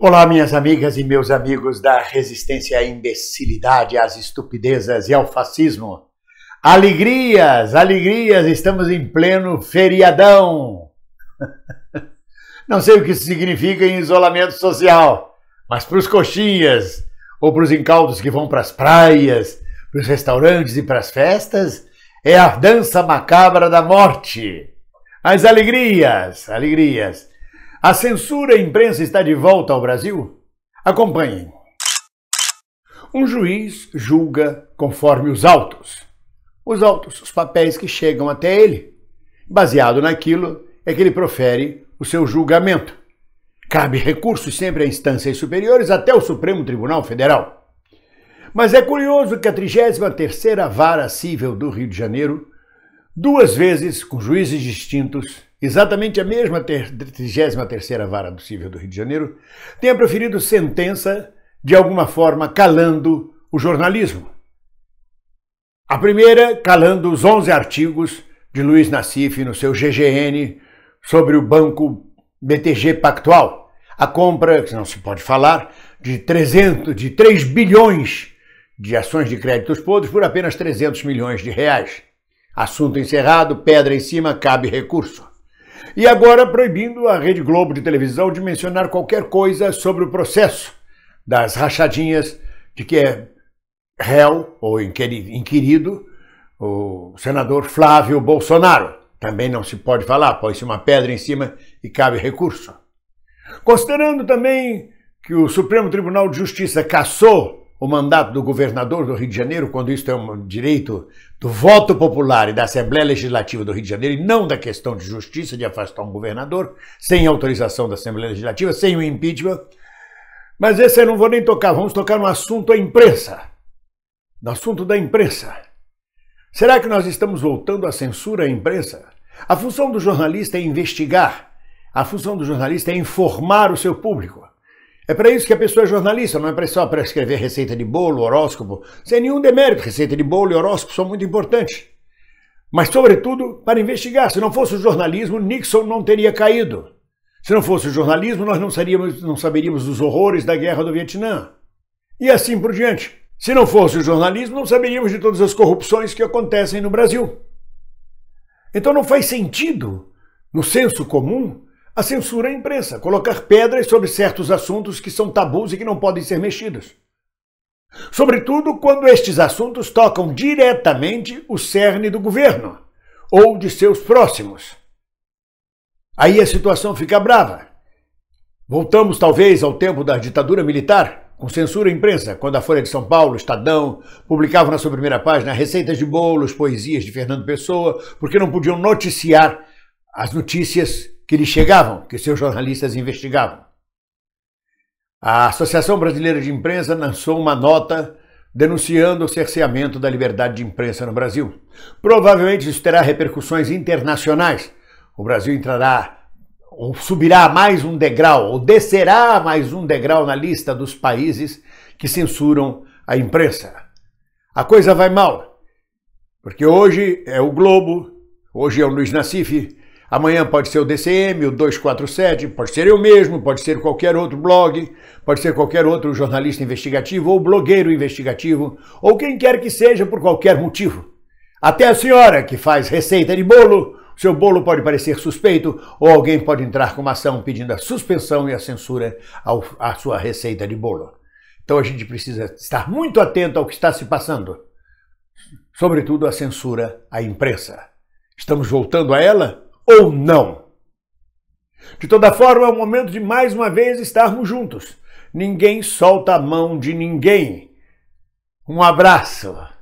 Olá, minhas amigas e meus amigos da resistência à imbecilidade, às estupidezas e ao fascismo. Alegrias, alegrias, estamos em pleno feriadão. Não sei o que isso significa em isolamento social, mas para os coxinhas ou para os incautos que vão para as praias, para os restaurantes e para as festas, é a dança macabra da morte. As alegrias, alegrias. A censura à imprensa está de volta ao Brasil? Acompanhem. Um juiz julga conforme os autos. Os autos, os papéis que chegam até ele. Baseado naquilo é que ele profere o seu julgamento. Cabe recurso sempre a instâncias superiores até o Supremo Tribunal Federal. Mas é curioso que a 33ª Vara Civil do Rio de Janeiro duas vezes com juízes distintos, exatamente a mesma 33ª Vara do Cível do Rio de Janeiro, tenha proferido sentença de alguma forma calando o jornalismo. A primeira calando os 11 artigos de Luiz Nassif no seu GGN sobre o banco BTG Pactual, a compra, que não se pode falar, de 300 de 3 bilhões de ações de créditos podres por apenas 300 milhões de reais. Assunto encerrado, pedra em cima, cabe recurso. E agora proibindo a Rede Globo de televisão de mencionar qualquer coisa sobre o processo das rachadinhas de que é réu ou inquirido o senador Flávio Bolsonaro. Também não se pode falar, põe-se uma pedra em cima e cabe recurso. Considerando também que o Supremo Tribunal de Justiça cassou o mandato do governador do Rio de Janeiro, quando isso é um direito do voto popular e da Assembleia Legislativa do Rio de Janeiro, e não da questão de justiça de afastar um governador, sem autorização da Assembleia Legislativa, sem o impeachment. Mas esse eu não vou nem tocar, vamos tocar no assunto da imprensa. No assunto da imprensa. Será que nós estamos voltando à censura à imprensa? A função do jornalista é investigar, a função do jornalista é informar o seu público. É para isso que a pessoa é jornalista, não é só para escrever receita de bolo, horóscopo, sem nenhum demérito. Receita de bolo e horóscopo são muito importantes. Mas, sobretudo, para investigar. Se não fosse o jornalismo, Nixon não teria caído. Se não fosse o jornalismo, nós não, seríamos, não saberíamos dos horrores da guerra do Vietnã. E assim por diante. Se não fosse o jornalismo, não saberíamos de todas as corrupções que acontecem no Brasil. Então não faz sentido, no senso comum, a censura à é imprensa, colocar pedras sobre certos assuntos que são tabus e que não podem ser mexidos. Sobretudo quando estes assuntos tocam diretamente o cerne do governo ou de seus próximos. Aí a situação fica brava. Voltamos talvez ao tempo da ditadura militar, com censura à imprensa, quando a Folha de São Paulo, Estadão, publicavam na sua primeira página receitas de bolos, poesias de Fernando Pessoa, porque não podiam noticiar as notícias que lhe chegavam, que seus jornalistas investigavam. A Associação Brasileira de Imprensa lançou uma nota denunciando o cerceamento da liberdade de imprensa no Brasil. Provavelmente isso terá repercussões internacionais. O Brasil entrará ou subirá mais um degrau, ou descerá mais um degrau na lista dos países que censuram a imprensa. A coisa vai mal, porque hoje é o Globo, hoje é o Luiz Nassif, Amanhã pode ser o DCM, o 247, pode ser eu mesmo, pode ser qualquer outro blog, pode ser qualquer outro jornalista investigativo ou blogueiro investigativo, ou quem quer que seja por qualquer motivo. Até a senhora que faz receita de bolo, seu bolo pode parecer suspeito ou alguém pode entrar com uma ação pedindo a suspensão e a censura ao, à sua receita de bolo. Então a gente precisa estar muito atento ao que está se passando, sobretudo a censura à imprensa. Estamos voltando a ela? ou não. De toda forma, é o momento de mais uma vez estarmos juntos. Ninguém solta a mão de ninguém. Um abraço.